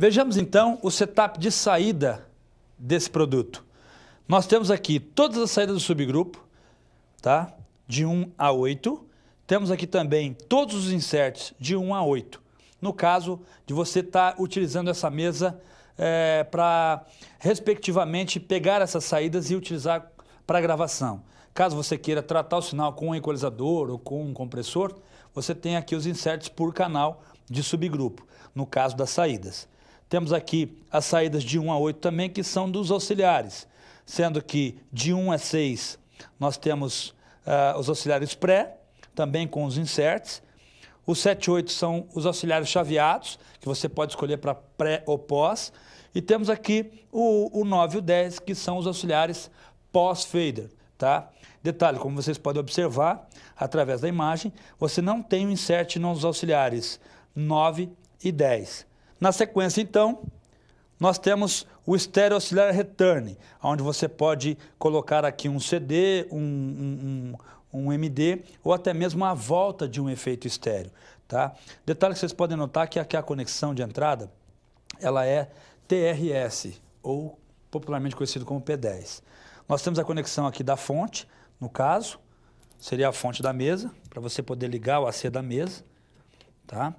Vejamos então o setup de saída desse produto. Nós temos aqui todas as saídas do subgrupo, tá? de 1 a 8. Temos aqui também todos os inserts de 1 a 8. No caso de você estar tá utilizando essa mesa é, eh, para, respectivamente, pegar essas saídas e utilizar para gravação. Caso você queira tratar o sinal com um equalizador ou com um compressor, você tem aqui os inserts por canal de subgrupo, no caso das saídas. Temos aqui as saídas de 1 a 8 também, que são dos auxiliares, sendo que de 1 a 6 nós temos uh, os auxiliares pré, também com os inserts. Os 7 e 8 são os auxiliares chaveados, que você pode escolher para pré ou pós. E temos aqui o, o 9 e o 10, que são os auxiliares pós-fader, tá? Detalhe, como vocês podem observar através da imagem, você não tem o um insert nos auxiliares 9 e 10. Na sequência, então, nós temos o Stereo Auxiliar Return, onde você pode colocar aqui um CD, um, um, um, MD ou até mesmo a volta de um efeito estéreo. Tá? Detalhe que vocês podem notar que aqui a conexão de entrada ela é TRS, ou popularmente conhecido como P10. Nós temos a conexão aqui da fonte, no caso, seria a fonte da mesa, para você poder ligar o AC da mesa. Tá?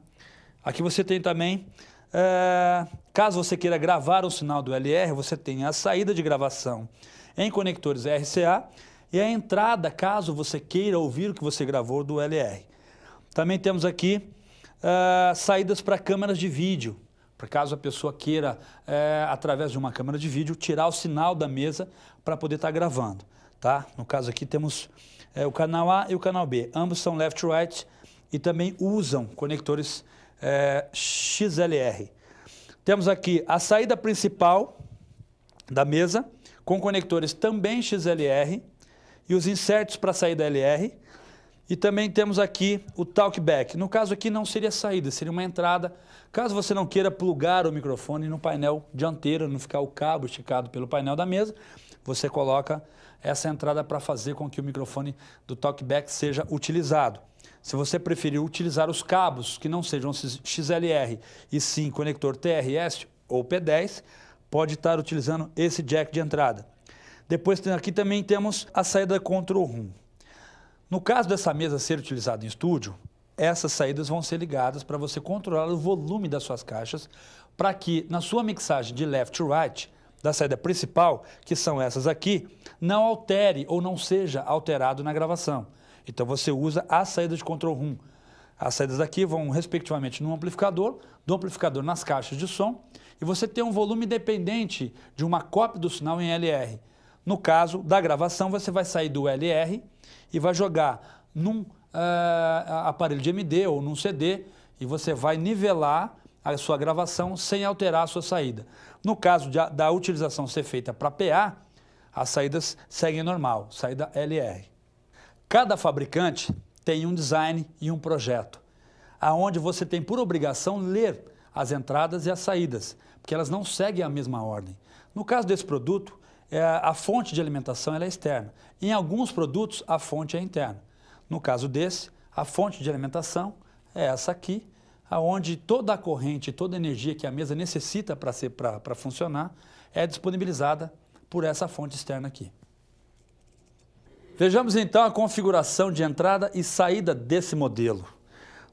Aqui você tem também é, caso você queira gravar o sinal do LR, você tem a saída de gravação em conectores RCA e a entrada, caso você queira ouvir o que você gravou do LR. Também temos aqui é, saídas para câmeras de vídeo, para caso a pessoa queira, é, através de uma câmera de vídeo, tirar o sinal da mesa para poder estar tá gravando. Tá? No caso aqui temos é, o canal A e o canal B, ambos são left-right e também usam conectores RCA é, XLR. Temos aqui a saída principal da mesa, com conectores também XLR, e os insertos para saída LR. E também temos aqui o talkback. No caso aqui não seria saída, seria uma entrada. Caso você não queira plugar o microfone no painel dianteiro, não ficar o cabo esticado pelo painel da mesa, você coloca essa entrada para fazer com que o microfone do talkback seja utilizado. Se você preferir utilizar os cabos que não sejam XLR e sim conector TRS ou P10, pode estar utilizando esse jack de entrada. Depois aqui também temos a saída control room. No caso dessa mesa ser utilizada em estúdio, essas saídas vão ser ligadas para você controlar o volume das suas caixas, para que na sua mixagem de left to right, da saída principal, que são essas aqui, não altere ou não seja alterado na gravação. Então você usa as saídas de control room. As saídas daqui vão respectivamente no amplificador, do amplificador nas caixas de som, e você tem um volume dependente de uma cópia do sinal em LR. No caso da gravação, você vai sair do LR e vai jogar num uh, aparelho de MD ou num CD e você vai nivelar a sua gravação sem alterar a sua saída. No caso de, da utilização ser feita para PA, as saídas seguem normal, saída LR. Cada fabricante tem um design e um projeto, aonde você tem por obrigação ler as entradas e as saídas, porque elas não seguem a mesma ordem. No caso desse produto, é, a fonte de alimentação é externa. Em alguns produtos, a fonte é interna. No caso desse, a fonte de alimentação é essa aqui, aonde toda a corrente, toda a energia que a mesa necessita para funcionar é disponibilizada por essa fonte externa aqui. Vejamos então a configuração de entrada e saída desse modelo.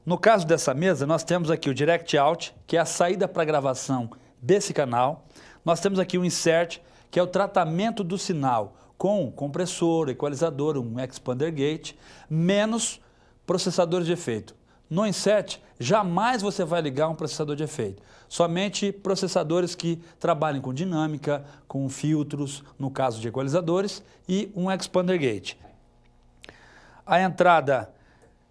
No caso dessa mesa, nós temos aqui o Direct Out, que é a saída para gravação desse canal. Nós temos aqui o Insert, que é o tratamento do sinal com compressor, equalizador, um expander gate, menos processadores de efeito. No Insert, jamais você vai ligar um processador de efeito. Somente processadores que trabalhem com dinâmica, com filtros, no caso de equalizadores, e um expander gate a entrada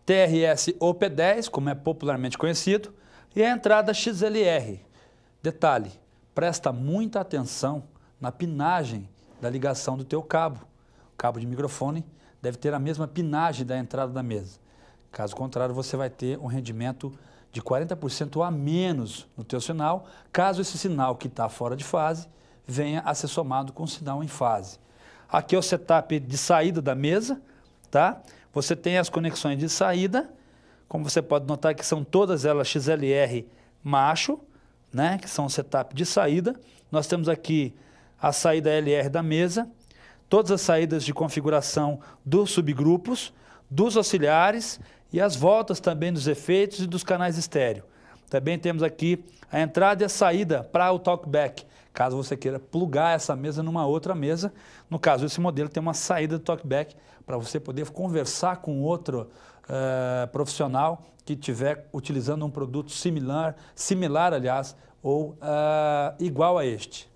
TRS ou P10, como é popularmente conhecido, e a entrada XLR. Detalhe, presta muita atenção na pinagem da ligação do teu cabo. O cabo de microfone deve ter a mesma pinagem da entrada da mesa. Caso contrário, você vai ter um rendimento de 40% a menos no teu sinal, caso esse sinal que está fora de fase venha a ser somado com o sinal em fase. Aqui é o setup de saída da mesa, tá? Você tem as conexões de saída, como você pode notar que são todas elas XLR macho, né, que são o setup de saída. Nós temos aqui a saída LR da mesa, todas as saídas de configuração dos subgrupos, dos auxiliares e as voltas também dos efeitos e dos canais estéreo. Também temos aqui a entrada e a saída para o TalkBack, caso você queira plugar essa mesa numa outra mesa. No caso, esse modelo tem uma saída do TalkBack para você poder conversar com outro uh, profissional que estiver utilizando um produto similar, similar aliás, ou uh, igual a este.